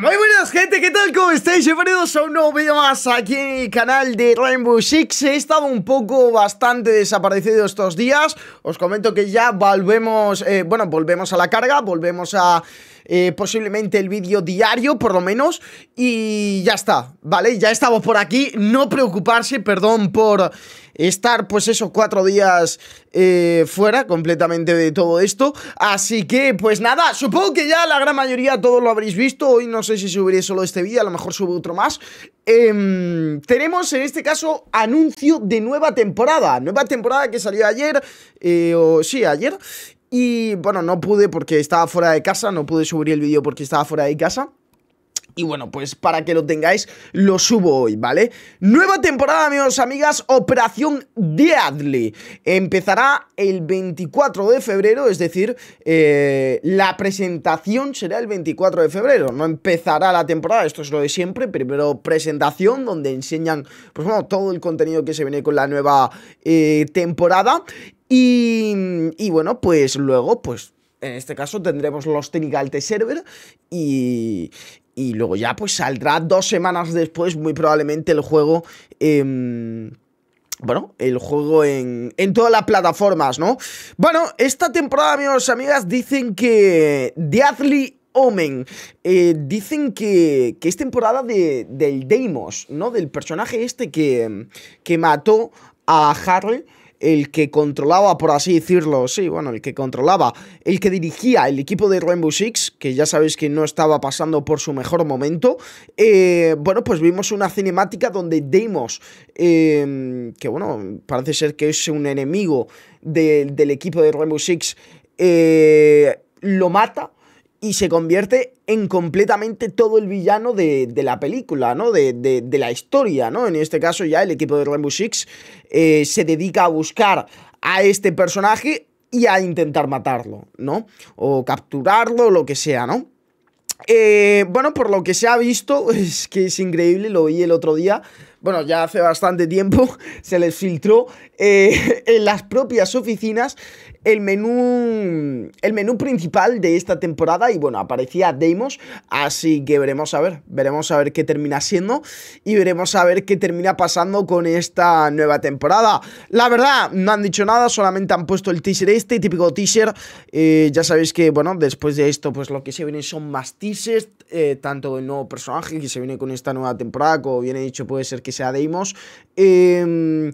Muy buenas gente, ¿qué tal? ¿Cómo estáis? Bienvenidos a un nuevo vídeo más aquí en el canal de Rainbow Six He estado un poco bastante desaparecido estos días Os comento que ya volvemos, eh, bueno, volvemos a la carga Volvemos a eh, posiblemente el vídeo diario, por lo menos, y ya está, ¿vale? Ya estamos por aquí, no preocuparse, perdón por estar pues esos cuatro días eh, fuera completamente de todo esto. Así que pues nada, supongo que ya la gran mayoría todos lo habréis visto. Hoy no sé si subiré solo este vídeo, a lo mejor subo otro más. Em, tenemos en este caso anuncio de nueva temporada. Nueva temporada que salió ayer, eh, o sí, ayer. Y bueno, no pude porque estaba fuera de casa, no pude subir el vídeo porque estaba fuera de casa y bueno, pues para que lo tengáis lo subo hoy, ¿vale? Nueva temporada, amigos, amigas, Operación Deadly. Empezará el 24 de febrero, es decir, eh, la presentación será el 24 de febrero, no empezará la temporada, esto es lo de siempre, primero presentación donde enseñan, pues bueno, todo el contenido que se viene con la nueva eh, temporada. Y, bueno, pues luego, pues en este caso tendremos los Technical Server y, y luego ya pues saldrá dos semanas después muy probablemente el juego... Em, bueno, el juego en, en, todas las plataformas, ¿no? Bueno, esta temporada, amigos amigas, dicen que Deathly Omen. Eh, dicen que, que, es temporada del Deimos, ¿no? Del personaje este que, que mató a Harry el que controlaba, por así decirlo, sí, bueno, el que controlaba, el que dirigía el equipo de Rainbow Six, que ya sabéis que no estaba pasando por su mejor momento, eh, bueno, pues vimos una cinemática donde Deimos, em, que bueno, parece ser que es un enemigo del equipo de Rainbow Six, eh, lo mata y se convierte en completamente todo el villano de, la película, ¿no? De, la historia, ¿no? En este caso ya el equipo de Rainbow Six eh, se dedica a buscar a este personaje y a intentar matarlo, ¿no? O capturarlo, lo que sea, ¿no? Eh, bueno, por lo que se ha visto, es que es increíble, lo vi el otro día, bueno, ya hace bastante tiempo se les filtró eh, en las propias oficinas el menú, el menú principal de esta temporada y bueno, aparecía Deimos, así que veremos a ver, veremos a ver qué termina siendo y veremos a ver qué termina pasando con esta nueva temporada. La verdad, no han dicho nada, solamente han puesto el teaser este, típico teaser, eh, ya sabéis que bueno, después de esto pues lo que se viene son más teasers, eh, tanto el nuevo personaje que se viene con esta nueva temporada, como bien he dicho puede ser que que sea Deimos. Em,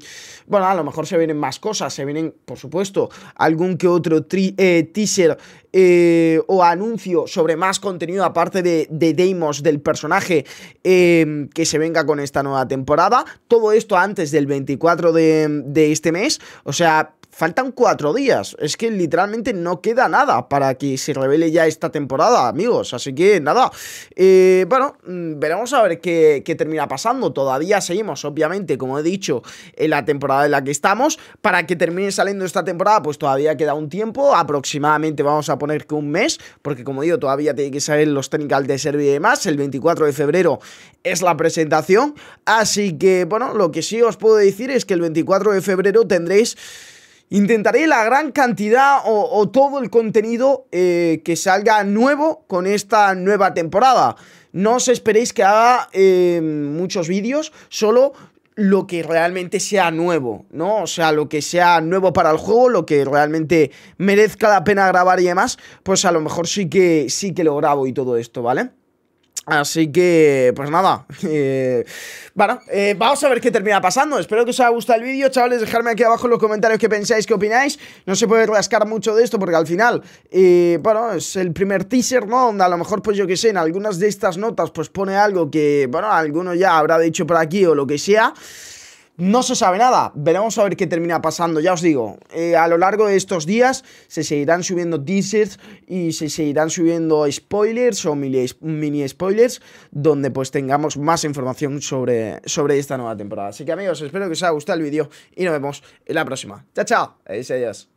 bueno, a lo mejor se vienen más cosas, se vienen, por supuesto, algún que otro eh, teaser eh, o anuncio sobre más contenido aparte de, Deimos del personaje em, que se venga con esta nueva temporada. Todo esto antes del 24 de, de, este mes. O sea, faltan cuatro días. Es que literalmente no queda nada para que se revele ya esta temporada, amigos. Así que nada, eh, bueno, mm, veremos a ver qué, termina pasando. Todavía seguimos, obviamente, como he dicho, en la temporada en la que estamos. Para que termine saliendo esta temporada, pues todavía queda un tiempo. Aproximadamente vamos a poner que un mes, porque como digo, todavía tiene que salir los técnicos de Serbia y demás. El 24 de febrero es la presentación. Así que, bueno, lo que sí os puedo decir es que el 24 de febrero tendréis Intentaré la gran cantidad o, todo el contenido eh, que salga nuevo con esta nueva temporada. No os esperéis que haga eh, muchos vídeos, solo lo que realmente sea nuevo, ¿no? O sea, lo que sea nuevo para el juego, lo que realmente merezca la pena grabar y demás, pues a lo mejor sí que sí que lo grabo y todo esto, ¿vale? Así que, pues nada. Eh, bueno, eh, vamos a ver qué termina pasando. Espero que os haya gustado el vídeo, chavales. Dejadme aquí abajo en los comentarios qué pensáis, qué opináis. No se puede rascar mucho de esto porque al final, eh, bueno, es el primer teaser, ¿no? Donde a lo mejor, pues yo que sé, en algunas de estas notas, pues pone algo que, bueno, alguno ya habrá dicho por aquí o lo que sea. No se sabe nada, veremos a ver qué termina pasando, ya os digo, eh, a lo largo de estos días se seguirán subiendo teasers y se seguirán subiendo spoilers o mini, spoilers donde pues tengamos más información sobre, sobre esta nueva temporada. Así que amigos, espero que os haya gustado el vídeo y nos vemos en la próxima. Chao, chao, adiós.